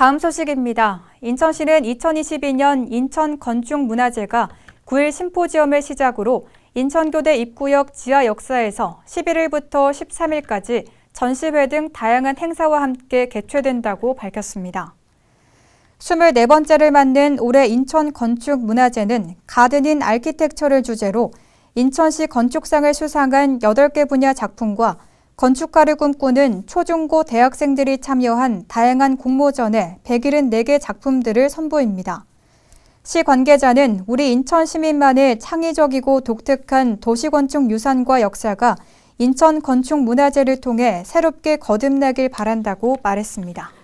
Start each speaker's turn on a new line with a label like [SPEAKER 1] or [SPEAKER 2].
[SPEAKER 1] 다음 소식입니다. 인천시는 2022년 인천 건축문화제가 9일 심포지엄을 시작으로 인천교대 입구역 지하 역사에서 11일부터 13일까지 전시회 등 다양한 행사와 함께 개최된다고 밝혔습니다. 24번째를 맞는 올해 인천 건축문화제는 가든인 아키텍처를 주제로 인천시 건축상을 수상한 8개 분야 작품과 건축가를 꿈꾸는 초중고 대학생들이 참여한 다양한 공모전에 174개 작품들을 선보입니다. 시 관계자는 우리 인천 시민만의 창의적이고 독특한 도시건축 유산과 역사가 인천 건축 문화재를 통해 새롭게 거듭나길 바란다고 말했습니다.